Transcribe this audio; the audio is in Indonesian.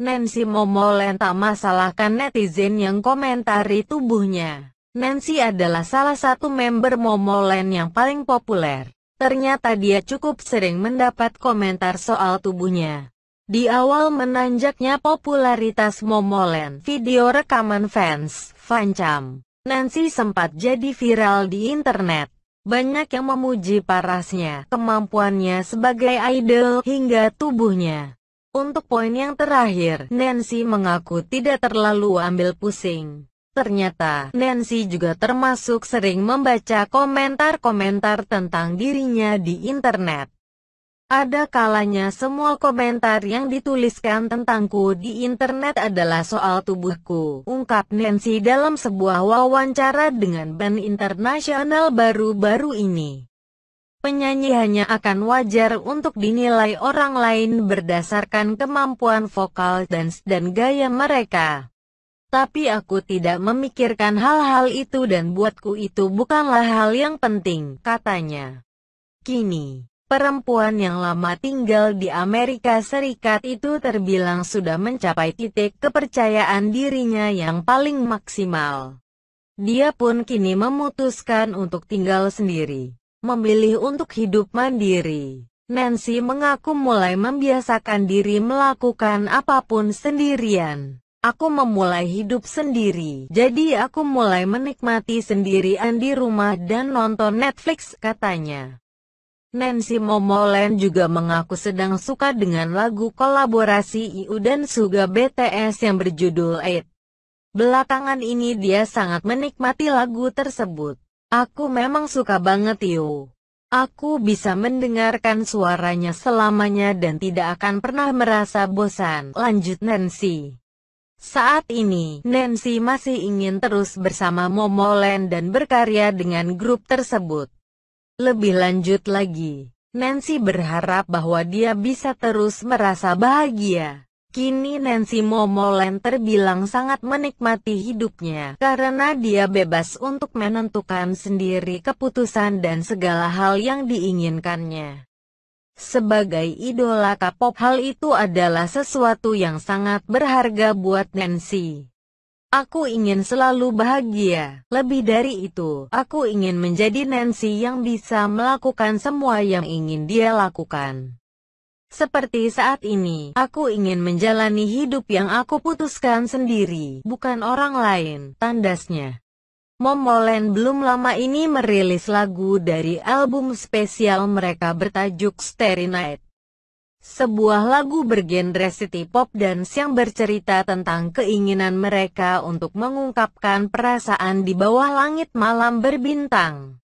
Nancy Momolenta masalahkan netizen yang komentari tubuhnya. Nancy adalah salah satu member Momoland yang paling populer. Ternyata dia cukup sering mendapat komentar soal tubuhnya. Di awal menanjaknya popularitas Momoland, video rekaman fans, Fancam, Nancy sempat jadi viral di internet. Banyak yang memuji parasnya, kemampuannya sebagai idol, hingga tubuhnya. Untuk poin yang terakhir, Nancy mengaku tidak terlalu ambil pusing. Ternyata, Nancy juga termasuk sering membaca komentar-komentar tentang dirinya di internet. Ada kalanya semua komentar yang dituliskan tentangku di internet adalah soal tubuhku, ungkap Nancy dalam sebuah wawancara dengan band internasional baru-baru ini penyanyi hanya akan wajar untuk dinilai orang lain berdasarkan kemampuan vokal, dance, dan gaya mereka. Tapi aku tidak memikirkan hal-hal itu dan buatku itu bukanlah hal yang penting, katanya. Kini, perempuan yang lama tinggal di Amerika Serikat itu terbilang sudah mencapai titik kepercayaan dirinya yang paling maksimal. Dia pun kini memutuskan untuk tinggal sendiri memilih untuk hidup mandiri. Nancy mengaku mulai membiasakan diri melakukan apapun sendirian. Aku memulai hidup sendiri, jadi aku mulai menikmati sendirian di rumah dan nonton Netflix, katanya. Nancy Momoland juga mengaku sedang suka dengan lagu kolaborasi IU dan Suga BTS yang berjudul Eight. Belakangan ini dia sangat menikmati lagu tersebut. Aku memang suka banget yo. Aku bisa mendengarkan suaranya selamanya dan tidak akan pernah merasa bosan. Lanjut Nancy. Saat ini, Nancy masih ingin terus bersama Momoland dan berkarya dengan grup tersebut. Lebih lanjut lagi, Nancy berharap bahwa dia bisa terus merasa bahagia. Kini Nancy Momolen terbilang sangat menikmati hidupnya, karena dia bebas untuk menentukan sendiri keputusan dan segala hal yang diinginkannya. Sebagai idola k hal itu adalah sesuatu yang sangat berharga buat Nancy. Aku ingin selalu bahagia. Lebih dari itu, aku ingin menjadi Nancy yang bisa melakukan semua yang ingin dia lakukan. Seperti saat ini, aku ingin menjalani hidup yang aku putuskan sendiri, bukan orang lain, tandasnya. Momoland belum lama ini merilis lagu dari album spesial mereka bertajuk Starry Night. Sebuah lagu bergenre city pop dance yang bercerita tentang keinginan mereka untuk mengungkapkan perasaan di bawah langit malam berbintang.